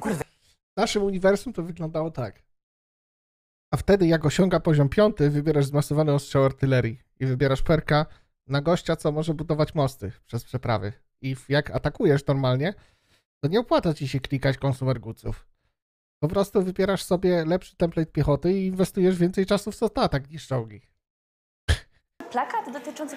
Kurde. W naszym uniwersum to wyglądało tak. A wtedy, jak osiąga poziom piąty, wybierasz zmasowany ostrzał artylerii i wybierasz perka na gościa, co może budować mosty przez przeprawy. I jak atakujesz normalnie, to nie opłaca ci się klikać konsumer guców. Po prostu wybierasz sobie lepszy template piechoty i inwestujesz więcej czasu w atak niż czołgi. Plakat dotyczący